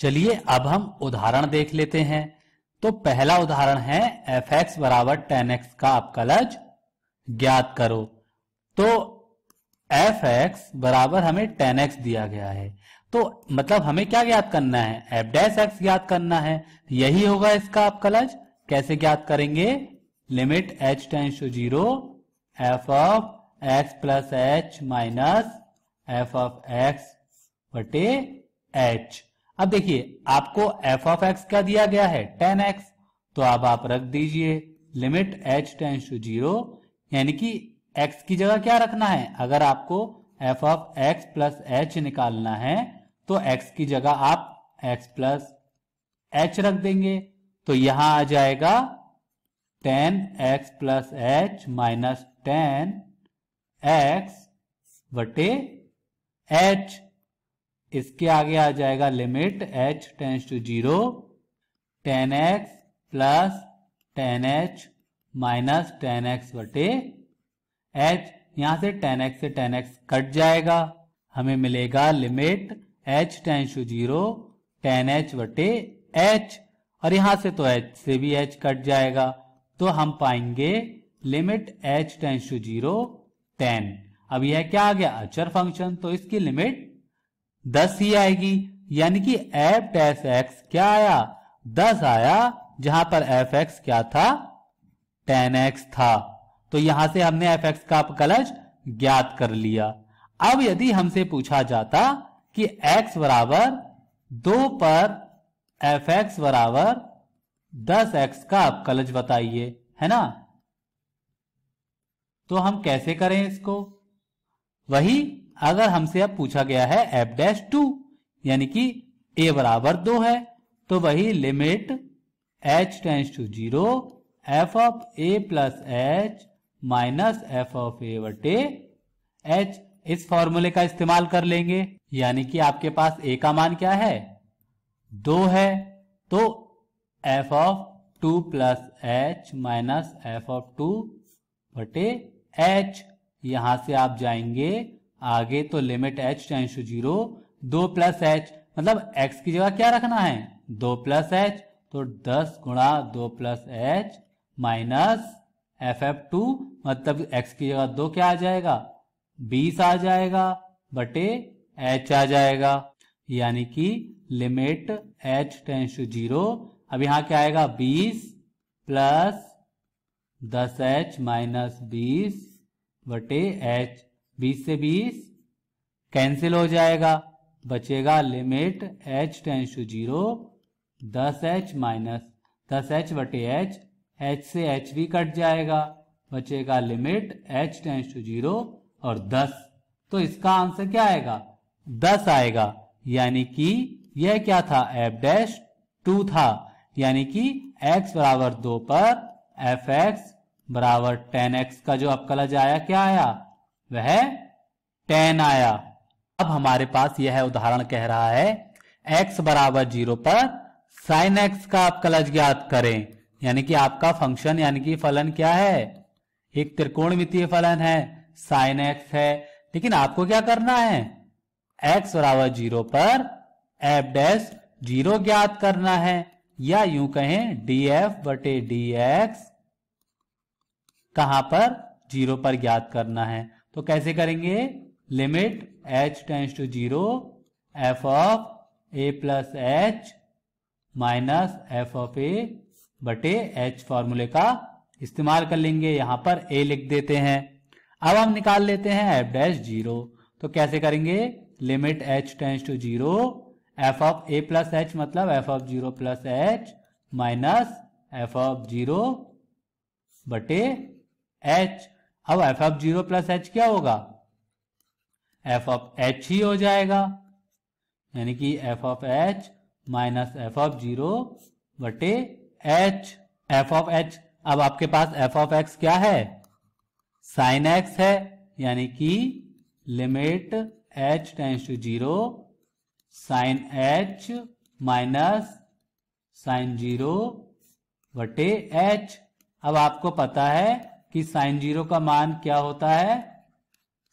चलिए अब हम उदाहरण देख लेते हैं तो पहला उदाहरण है एफ एक्स बराबर टेन एक्स का अपकलज ज्ञात करो तो एफ एक्स बराबर हमें टेन एक्स दिया गया है तो मतलब हमें क्या ज्ञात करना है एफ डैश एक्स ज्ञात करना है यही होगा इसका अपकलज कैसे ज्ञात करेंगे limit H tends to zero F of X plus H minus F of X बटे एच अब देखिए आपको एफ ऑफ एक्स क्या दिया गया है टेन एक्स तो अब आप रख दीजिए limit H tends to zero यानी कि एक्स की जगह क्या रखना है अगर आपको F of X plus H निकालना है तो एक्स की जगह आप एक्स प्लस एच रख देंगे तो यहां आ जाएगा ten X plus H minus ten X बटे एच इसके आगे आ जाएगा limit H tends to zero ten X plus ten H minus ten X बटे एच यहां से टेन एक्स से टेन एक्स कट जाएगा हमें मिलेगा limit H tends to zero ten H बटे एच और यहां से तो एच से भी एच कट जाएगा तो हम पाएंगे limit H tends to zero ten अब यह क्या आ गया अचर फंक्शन तो इसकी लिमिट दस ही आएगी यानी कि एफ डैश एक्स क्या आया दस आया जहां पर एफ एक्स क्या था टेन एक्स था तो यहां से हमने एफ एक्स का अपकलज ज्ञात कर लिया अब यदि हमसे पूछा जाता कि x बराबर दो पर एफ एक्स बराबर दस एक्स का अपकलज बताइए है ना तो हम कैसे करें इसको वही अगर हमसे अब पूछा गया है एफ डैश टू यानी कि ए बराबर दो है तो वही limit H tends to zero F of A plus H minus F of A बटे एच इस फॉर्मूले का इस्तेमाल कर लेंगे यानी कि आपके पास ए का मान क्या है दो है तो F of two plus H minus F of two बटे एच यहां से आप जाएंगे आगे तो limit H tends to zero दो प्लस एच मतलब एक्स की जगह क्या रखना है दो प्लस एच तो दस गुणा दो plus H minus F F two मतलब एक्स की जगह दो क्या आ जाएगा बीस आ जाएगा बटे एच आ जाएगा यानी कि limit H tends to zero अब यहां क्या आएगा बीस प्लस दस एच माइनस बीस बटे एच बीस से बीस कैंसिल हो जाएगा बचेगा limit H tends to zero दस एच माइनस दस एच बटे एच एच से एच भी कट जाएगा बचेगा limit H tends to zero और दस तो इसका आंसर क्या आएगा दस आएगा यानी कि यह क्या था एफ डैश टू था यानी कि x बराबर दो पर एफ एक्स बराबर टेन एक्स का जो अवकलज आया क्या आया वह टेन आया अब हमारे पास यह उदाहरण कह रहा है एक्स बराबर जीरो पर साइन एक्स का आप कलज ज्ञात करें यानी कि आपका फंक्शन यानी कि फलन क्या है एक त्रिकोण फलन है साइन एक्स है लेकिन आपको क्या करना है एक्स बराबर जीरो पर एफ डैश जीरो ज्ञात करना है या यूं कहें डी एफ बटे डी एक्स कहां पर जीरो पर ज्ञात करना है तो कैसे करेंगे limit h tends to zero F of A plus H minus F of A बटे एच फॉर्मूले का इस्तेमाल कर लेंगे यहां पर ए लिख देते हैं अब हम निकाल लेते हैं एफ डैश जीरो तो कैसे करेंगे limit H tends to zero F of A plus H मतलब F of zero plus H minus F of zero बटे एच अब F of zero plus H क्या होगा एफ ऑफ एच ही हो जाएगा यानी कि F of H minus F of zero बटे एच एफ ऑफ एच अब आपके पास एफ ऑफ एक्स क्या है साइन एक्स है यानी कि limit H tends to zero sine H minus sine zero बटे एच अब आपको पता है कि साइन जीरो का मान क्या होता है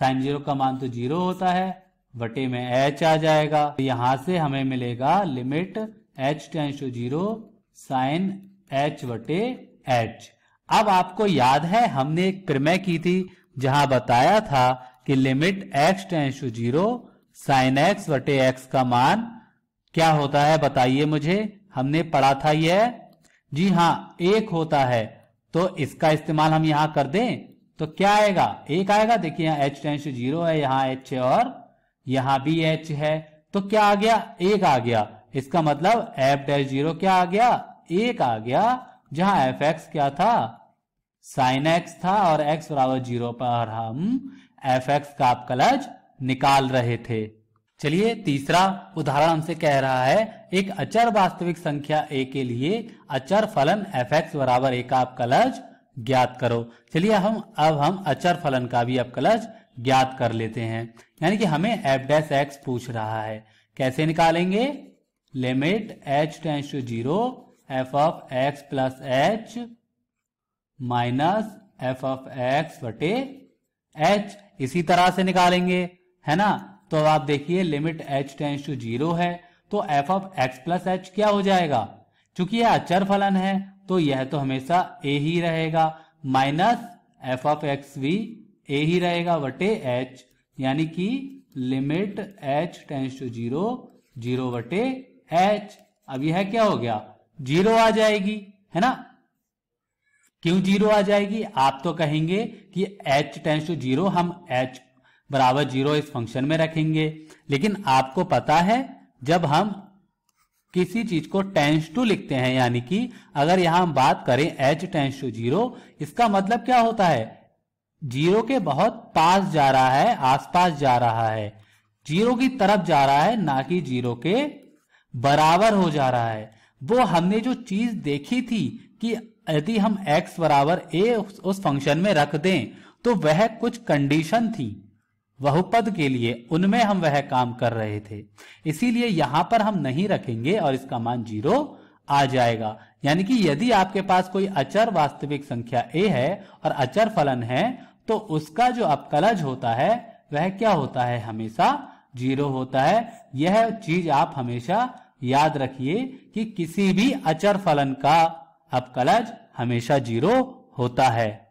साइन जीरो का मान तो जीरो होता है वटे में एच आ जाएगा तो यहां से हमें मिलेगा limit H tends to zero sine H वटे एच अब आपको याद है हमने एक प्रमेय की थी जहां बताया था कि limit X tends to zero sine X वटे एक्स का मान क्या होता है बताइए मुझे हमने पढ़ा था यह जी हाँ एक होता है तो इसका इस्तेमाल हम यहां कर दें तो क्या आएगा एक आएगा देखिए यहां एच टेंस जीरो है यहां एच है और यहां भी एच है तो क्या आ गया एक आ गया इसका मतलब एफ डैश जीरो क्या आ गया एक आ गया जहां एफ एक्स क्या था साइन एक्स था और एक्स बराबर जीरो पर हम एफ एक्स का कलज निकाल रहे थे चलिए तीसरा उदाहरण हमसे कह रहा है एक अचर वास्तविक संख्या ए के लिए अचर फलन एफ एक्स बराबर ए का अपकलज ज्ञात करो चलिए हम अब हम अचर फलन का भी अपकलज ज्ञात कर लेते हैं यानी कि हमें एफ डैश एक्स पूछ रहा है कैसे निकालेंगे limit H tends to zero F of X plus H minus F of X बटे एच इसी तरह से निकालेंगे है ना तो अब आप देखिए limit H tends to zero है तो F of X plus H क्या हो जाएगा चूंकि यह अचर फलन है तो यह तो हमेशा ए ही रहेगा माइनस एफ ऑफ एक्स भी ए ही रहेगा वटे एच यानी कि limit H tends to zero zero वटे एच अब यह क्या हो गया जीरो आ जाएगी है ना क्यों जीरो आ जाएगी आप तो कहेंगे कि h टेंस टू जीरो हम h बराबर जीरो इस फंक्शन में रखेंगे लेकिन आपको पता है जब हम किसी चीज को टेंस टू लिखते हैं यानी कि अगर यहां हम बात करें एच टेंस टू जीरो इसका मतलब क्या होता है जीरो के बहुत पास जा रहा है आसपास जा रहा है जीरो की तरफ जा रहा है ना कि जीरो के बराबर हो जा रहा है वो हमने जो चीज देखी थी कि यदि हम x बराबर a उस फंक्शन में रख दें तो वह कुछ कंडीशन थी बहुपद के लिए उनमें हम वह काम कर रहे थे इसीलिए यहां पर हम नहीं रखेंगे और इसका मान जीरो आ जाएगा यानी कि यदि आपके पास कोई अचर वास्तविक संख्या ए है और अचर फलन है तो उसका जो अपकलज होता है वह क्या होता है हमेशा जीरो होता है यह चीज आप हमेशा याद रखिए कि किसी भी अचर फलन का अपकलज हमेशा जीरो होता है